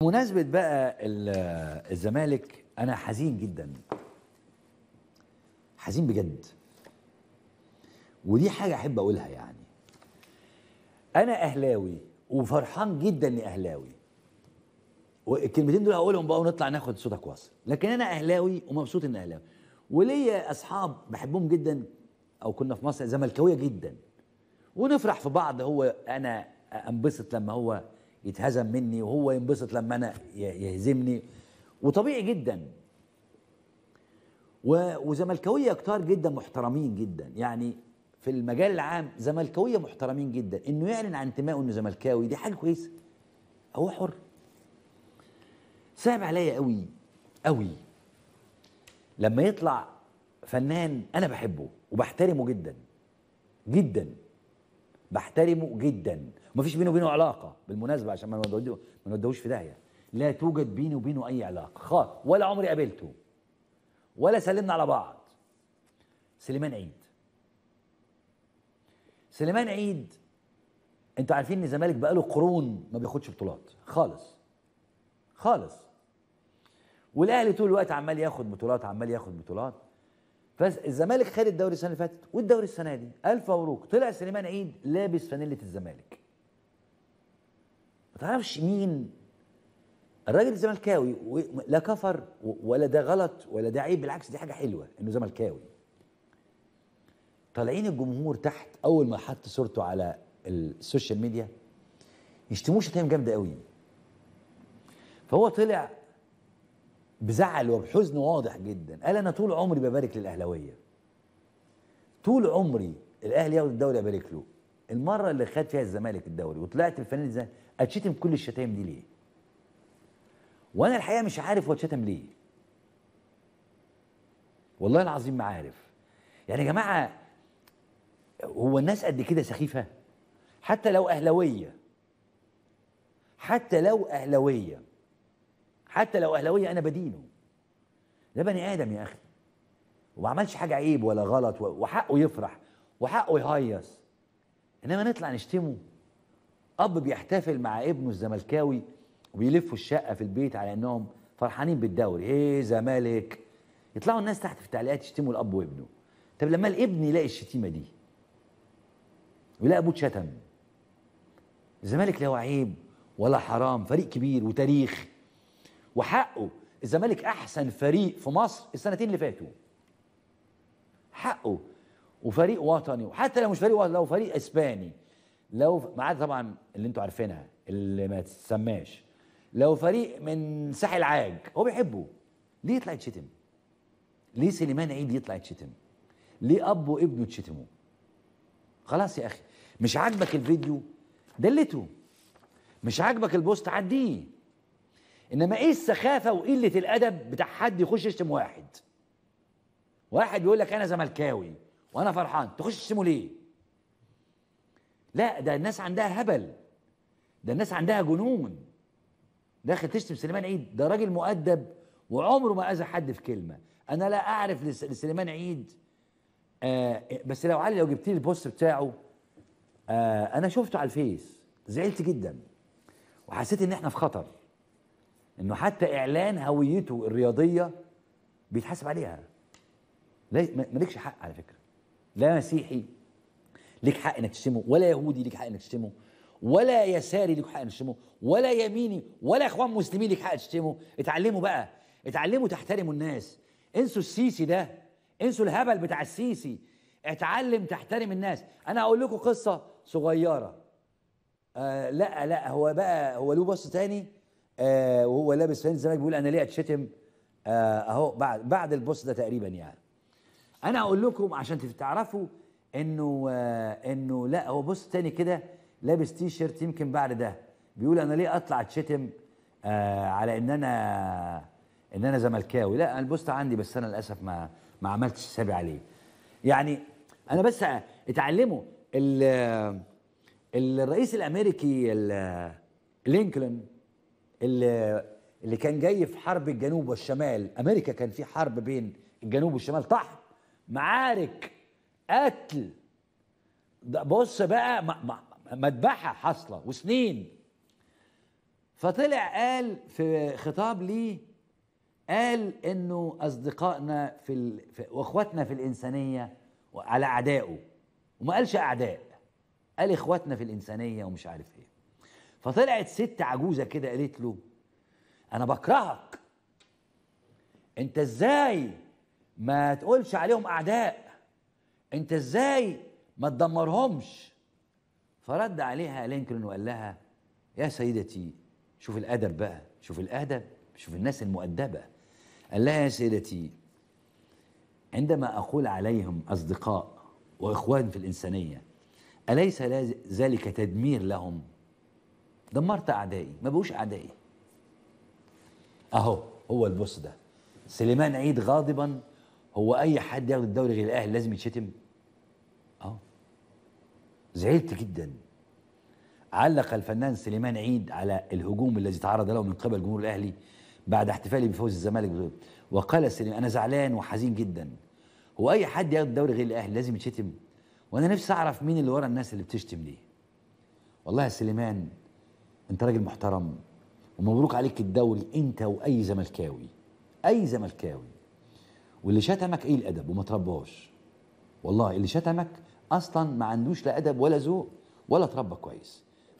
بمناسبة بقى الزمالك أنا حزين جدا حزين بجد ودي حاجة أحب أقولها يعني أنا أهلاوي وفرحان جدا إني أهلاوي والكلمتين دول هقولهم بقى ونطلع ناخد صوتك واصل لكن أنا أهلاوي ومبسوط إني أهلاوي وليا أصحاب بحبهم جدا أو كنا في مصر زملكاوية جدا ونفرح في بعض هو أنا أنبسط لما هو يتهزم مني وهو ينبسط لما انا يهزمني وطبيعي جدا وزملكاويه كتار جدا محترمين جدا يعني في المجال العام زملكاويه محترمين جدا انه يعلن عن انتمائه انه زملكاوي دي حاجه كويسه هو حر صعب عليا قوي قوي لما يطلع فنان انا بحبه وبحترمه جدا جدا بحترمه جدا ما فيش بينه وبينه علاقه بالمناسبه عشان ما نودوش في داهيه لا توجد بيني وبينه اي علاقه خالص ولا عمري قابلته ولا سلمنا على بعض سليمان عيد سليمان عيد انتوا عارفين ان الزمالك بقاله قرون ما بياخدش بطولات خالص خالص والاهلي طول الوقت عمال ياخد بطولات عمال ياخد بطولات فالزمالك خد الدوري السنه اللي فاتت والدوري السنه دي الف مبروك طلع سليمان عيد لابس فانيله الزمالك ما تعرفش مين الراجل زملكاوي لا كفر ولا ده غلط ولا ده عيب بالعكس دي حاجه حلوه انه زملكاوي طالعين الجمهور تحت اول ما حط صورته على السوشيال ميديا يشتموه شتايم جامده قوي فهو طلع بزعل وبحزن واضح جدا قال انا طول عمري ببارك للاهلاويه طول عمري الاهلي ياخد الدوري ابارك له المره اللي خد فيها الزمالك الدوري وطلعت الفنان ازاي اتشتم كل الشتايم دي ليه وانا الحقيقه مش عارف هو اتشتم ليه والله العظيم ما عارف يعني يا جماعه هو الناس قد كده سخيفه حتى لو اهلاويه حتى لو اهلاويه حتى لو اهلاويه انا بدينه ده بني ادم يا اخي وما عملش حاجه عيب ولا غلط وحقه يفرح وحقه يهيص انما نطلع نشتمه اب بيحتفل مع ابنه الزملكاوي وبيلفوا الشقه في البيت على انهم فرحانين بالدوري ايه زمالك يطلعوا الناس تحت في التعليقات يشتموا الاب وابنه طب لما الابن يلاقي الشتيمه دي ويلاقي ابوه اتشتم الزمالك لا عيب ولا حرام فريق كبير وتاريخ وحقه الزمالك احسن فريق في مصر السنتين اللي فاتوا حقه وفريق وطني وحتى لو مش فريق وطني لو فريق اسباني لو ما عدا طبعا اللي انتوا عارفينها اللي ما تسماش لو فريق من ساحل عاج هو بيحبه ليه يطلع يتشتم؟ ليه سليمان عيد يطلع يتشتم؟ ليه اب وابنه يتشتموا؟ خلاص يا اخي مش عاجبك الفيديو دلته مش عاجبك البوست عديه انما ايه السخافه وقله الادب بتاع حد يخش يشتم واحد واحد بيقول لك انا زملكاوي وانا فرحان تخش تشتمه ليه لا ده الناس عندها هبل ده الناس عندها جنون داخل تشتم سليمان عيد ده راجل مؤدب وعمره ما اذى حد في كلمه انا لا اعرف لسليمان عيد آه بس لو علي لو جبت لي البوست بتاعه آه انا شفته على الفيس زعلت جدا وحسيت ان احنا في خطر انه حتى اعلان هويته الرياضيه بيتحاسب عليها مالكش حق على فكره لا مسيحي ليك حق انك تشتمه ولا يهودي ليك حق انك تشتمه ولا يساري ليك حق انك تشتمه ولا يميني ولا اخوان مسلمين ليك حق تشتمه اتعلموا بقى اتعلموا تحترموا الناس انسوا السيسي ده انسوا الهبل بتاع السيسي اتعلم تحترم الناس انا هقول لكم قصه صغيره آه لا لا هو بقى هو له بص تاني آه وهو لابس فين زي ما بيقول انا ليه اتشتم آه اهو بعد بعد البوست ده تقريبا يعني انا اقول لكم عشان تعرفوا انه آه، انه لا هو بص تاني كده لابس تي شيرت يمكن بعد ده بيقول انا ليه اطلع اتشتم آه على ان انا ان انا زملكاوي لا البوست عندي بس انا للاسف ما ما عملتش حسابي عليه يعني انا بس آه، اتعلموا آه، الرئيس الامريكي لينكولن اللي اللي كان جاي في حرب الجنوب والشمال امريكا كان في حرب بين الجنوب والشمال طحن معارك قتل ده بص بقى مذبحه حاصله وسنين فطلع قال في خطاب ليه قال انه اصدقائنا في, ال... في واخواتنا في الانسانيه على اعدائه وما قالش اعداء قال اخواتنا في الانسانيه ومش عارف ايه فطلعت ست عجوزه كده قالت له انا بكرهك انت ازاي ما تقولش عليهم اعداء انت ازاي ما تدمرهمش فرد عليها لينكولن وقال لها يا سيدتي شوف الادب بقى شوف الادب شوف الناس المؤدبه قال لها يا سيدتي عندما اقول عليهم اصدقاء واخوان في الانسانيه اليس ذلك تدمير لهم دمرت اعدائي ما بقوش اعدائي اهو هو البص ده سليمان عيد غاضبا هو اي حد ياخد الدوري غير الاهلي لازم يتشتم اه زعلت جدا علق الفنان سليمان عيد على الهجوم الذي تعرض له من قبل جمهور الاهلي بعد احتفالي بفوز الزمالك وقال سليمان انا زعلان وحزين جدا هو اي حد ياخد الدوري غير الاهلي لازم يتشتم وانا نفسي اعرف مين اللي ورا الناس اللي بتشتم دي والله يا سليمان انت راجل محترم ومبروك عليك الدوري انت واي زملكاوي اي زملكاوي واللي شتمك إيه الادب وما ترباش والله اللي شتمك اصلا ما عندوش لا ادب ولا ذوق ولا تربى كويس